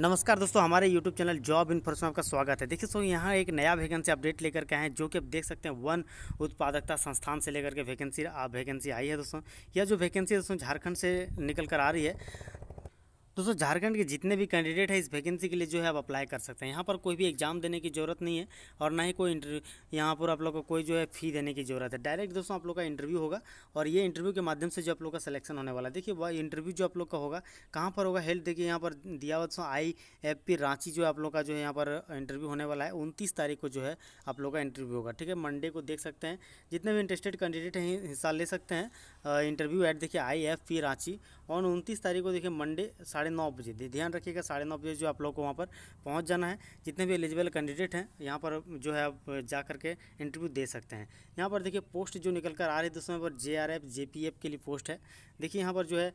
नमस्कार दोस्तों हमारे YouTube चैनल जॉब इन्फॉर्मेशन आपका स्वागत है देखिए सो यहाँ एक नया वैकेंसी अपडेट लेकर के आए हैं जो कि आप देख सकते हैं वन उत्पादकता संस्थान से लेकर के वैकेंसी वैकेंसी आई है दोस्तों यह जो वैकेंसी दोस्तों झारखंड से निकल कर आ रही है दोस्तों झारखंड के जितने भी कैंडिडेट हैं इस वैकेंसी के लिए जो है आप अप्लाई कर सकते हैं यहाँ पर कोई भी एग्जाम देने की ज़रूरत नहीं है और ना ही कोई इंटरव्यू यहाँ पर आप लोग को कोई जो है फ़ी देने की ज़रूरत है डायरेक्ट दोस्तों आप लोग का इंटरव्यू होगा और ये इंटरव्यू के माध्यम से जो आप लोग का सिलेक्शन होने वाला है देखिए वह इंटरव्यू जो आप लोग का होगा कहाँ पर होगा हेल्थ देखिए यहाँ पर दिया वो दोस्तों आई एफ पी रांची जो है आप लोग का जो है यहाँ पर इंटरव्यू होने वाला है उनतीस तारीख को जो है आप लोग का इंटरव्यू होगा ठीक है मंडे को देख सकते हैं जितने भी इंटरेस्टेड कैंडिडेट हैं हिस्सा ले सकते हैं इंटरव्यू एट देखिए आई एफ पी रांची और उनतीस तारीख को देखिए मंडे साढ़े साढ़े नौ बजे ध्यान रखिएगा साढ़े नौ बजे जो आप लोग को वहाँ पर पहुँच जाना है जितने भी एलिजिबल कैंडिडेट हैं यहाँ पर जो है आप जा करके इंटरव्यू दे सकते हैं यहाँ पर देखिए पोस्ट जो निकल कर आ रही है दोस्तों पर J R F J P F के लिए पोस्ट है देखिए यहाँ पर जो है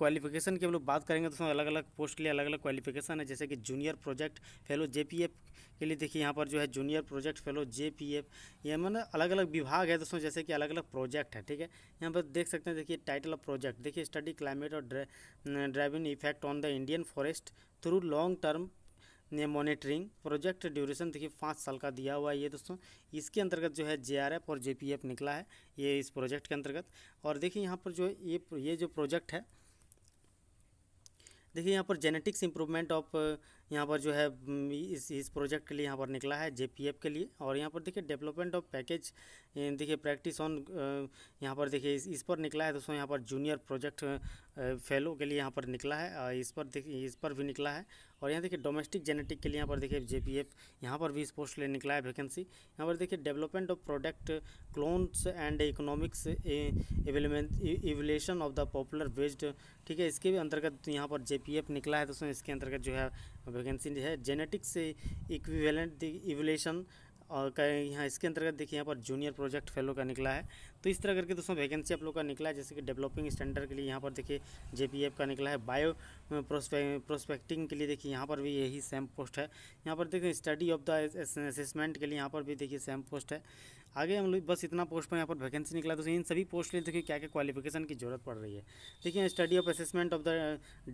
क्वालिफिकेशन की हम लोग बात करेंगे दोस्तों अलग अलग पोस्ट के लिए अलग अलग क्वालिफिकेशन है जैसे कि junior project fellow J P F के लिए देखिए यहाँ पर जो है junior project fellow J P F ये मतलब अलग अलग विभाग है दोस्तों जैसे कि अलग अलग प्रोजेक्ट है ठीक है यहाँ पर देख सकते हैं देखिए टाइटल ऑफ प्रोजेक्ट देखिए स्टडी क्लाइमेट और driving on the Indian forest through long term ने मॉनिटरिंग प्रोजेक्ट ड्यूरेशन देखिए पाँच साल का दिया हुआ है ये दोस्तों इसके अंतर्गत जो है जेआरएफ और जेपीएफ निकला है ये इस प्रोजेक्ट के अंतर्गत और देखिए यहाँ पर जो ये ये जो प्रोजेक्ट है देखिए यहाँ पर जेनेटिक्स इंप्रूवमेंट ऑफ यहाँ पर जो है इस इस प्रोजेक्ट के लिए यहाँ पर निकला है जे के लिए और यहाँ पर देखिए डेवलपमेंट ऑफ पैकेज देखिए प्रैक्टिस ऑन यहाँ पर देखिए इस, इस पर निकला है दोस्तों यहाँ पर जूनियर प्रोजेक्ट फेलो के लिए यहाँ पर निकला है इस पर देखिए इस पर भी निकला है और यहाँ देखिए डोमेस्टिक जेनेटिक के लिए यहाँ पर देखिए जे पी एफ यहाँ पर भी इस पोस्ट लिए निकला है वैकेंसी यहाँ पर देखिए development of product clones and economics evaluation of the popular based ठीक है इसके भी अंतर्गत यहाँ पर जे पी एफ निकला है दोस्तों इसके अंतर्गत जो है वैकेंसी है जेनेटिक्स से इक्विवेलेंट इवोल्यूशन और यहाँ इसके अंतर्गत देखिए यहाँ पर जूनियर प्रोजेक्ट फेलो का निकला है तो इस तरह करके दोस्तों वैकेंसी आप लोग का निकला है जैसे कि डेवलपिंग स्टैंडर्ड के लिए यहाँ पर देखिए जे का निकला है बायो प्रोस्पेक्टिंग के लिए देखिए यहाँ पर भी यही सेम पोस्ट है यहाँ पर देखिए स्टडी ऑफ द असेसमेंट के लिए यहाँ पर भी देखिए सेम पोस्ट है आगे हम लोग बस इतना पोस्ट पर यहाँ पर वैकेंसी निकला तो इन सभी पोस्ट के लिए देखिए क्या क्या क्वालिफिकेशन की जरूरत पड़ रही है देखिए study of assessment of the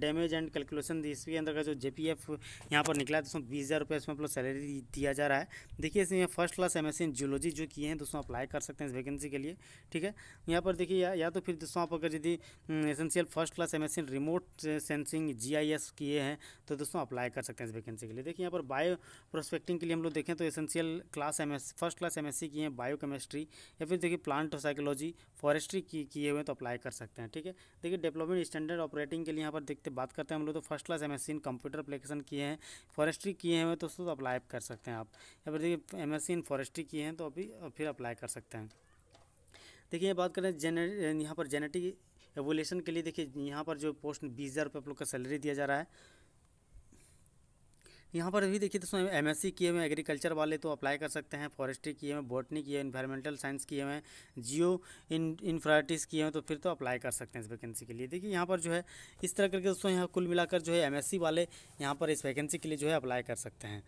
damage and calculation इसके अंदर का जो जे पी एफ यहाँ पर निकला है दोस्तों बीस हज़ार रुपये इसमें आप लोग सैलरी दिया जा रहा है देखिए इसमें first class M S in zoology जो किए हैं दोस्तों अप्लाई कर सकते हैं इस वैकेंसी के लिए ठीक है यहाँ पर देखिए या, या तो फिर दोस्तों आप अगर यदि essential first class M remote sensing जी किए हैं तो दोस्तों अप्लाई कर सकते हैं इस वैकेंसी के लिए देखिए यहाँ पर बायो प्रोस्पेक्टिंग के लिए हम लोग देखें तो essential class M first class M की हैं बायो केमिस्ट्री या फिर देखिए प्लांट साइकोलॉजी फॉरेस्ट्री किए हुए हैं तो अप्लाई कर सकते हैं ठीक है देखिए डेवलपमेंट स्टैंडर्ड ऑपरेटिंग के लिए यहाँ पर देखते बात करते हैं हम लोग तो first class M S computer application किए हैं फॉरेस्ट्री किए हुए तो दोस्तों अप्लाई कर सकते हैं आप या फिर देखिए एम इन फॉरेस्ट्री किए हैं तो अभी फिर अप्लाई कर सकते हैं देखिए बात करें जेने यहाँ पर जेनेटिक एवोल्यूशन के लिए देखिए यहाँ पर जो पोस्ट बीस हज़ार रुपये आप लोग का सैलरी दिया जा रहा है यहाँ पर भी देखिए दोस्तों एम एस सी किए हुए एग्रीकल्चर वाले तो अप्लाई कर सकते हैं फॉरेस्ट्री किए हुए बॉटनी किए इन्वायरमेंटल साइंस किए हुए जियो इन इन्फ्राइटिस किए हैं तो फिर तो अप्लाई कर सकते हैं इस वैकेंसी के लिए देखिए यहाँ पर जो है इस तरह करके दोस्तों यहाँ कुल मिलाकर जो है एम वाले यहाँ पर इस वैकेंसी के लिए जो है अप्लाई कर सकते हैं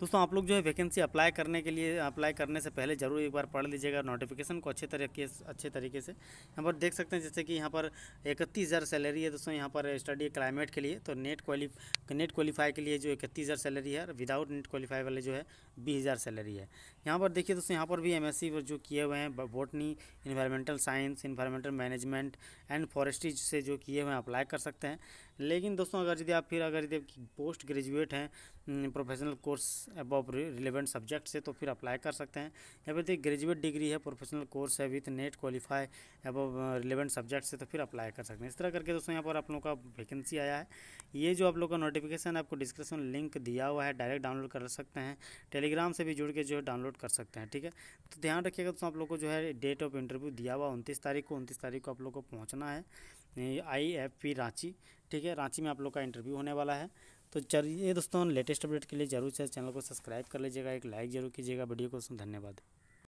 दोस्तों आप लोग जो है वैकेंसी अप्लाई करने के लिए अप्लाई करने से पहले ज़रूर एक बार पढ़ लीजिएगा नोटिफिकेशन को अच्छे तरीके अच्छे तरीके से यहाँ पर देख सकते हैं जैसे कि यहाँ पर इकतीस हज़ार सैलरी है दोस्तों यहाँ पर स्टडी क्लाइमेट के लिए तो नेट क्वाली नेट क्वालिफाई के लिए जो इकतीस हज़ार सैलरी है विदाउट नेट क्वालिफाई वाले जो है बीस हज़ार सैलरी है यहाँ पर देखिए दोस्तों यहाँ पर भी एम जो किए हुए हैं botany environmental science environmental management and forestry से जो किए हुए हैं अप्लाई कर सकते हैं लेकिन दोस्तों अगर यदि आप फिर अगर यदि पोस्ट ग्रेजुएट हैं प्रोफेशनल कोर्स अब रिलेवेंट सब्जेक्ट से तो फिर अप्लाई कर सकते हैं या फिर यदि तो ग्रेजुएट डिग्री है प्रोफेशनल कोर्स है with NET qualify above relevant subject से तो फिर अप्लाई कर सकते हैं इस तरह करके दोस्तों यहाँ पर आप लोगों का वैकेंसी आया है ये जो आप लोग का नोटिफिकेशन आपको डिस्क्रिप्शन लिंक दिया हुआ है डायरेक्ट डाउनलोड कर सकते हैं टेलीग्राम से भी जुड़ के जो है डाउनलोड कर सकते हैं ठीक है तो ध्यान रखिएगा दोस्तों आप लोग को जो है डेट ऑफ इंटरव्यू दिया हुआ उनतीस तारीख को उनतीस तारीख को आप लोग को पहुँचना है आई एफ पी रांची ठीक है रांची में आप लोग का इंटरव्यू होने वाला है तो चलिए दोस्तों लेटेस्ट अपडेट के लिए जरूर से चैनल को सब्सक्राइब कर लीजिएगा एक लाइक जरूर कीजिएगा वीडियो को धन्यवाद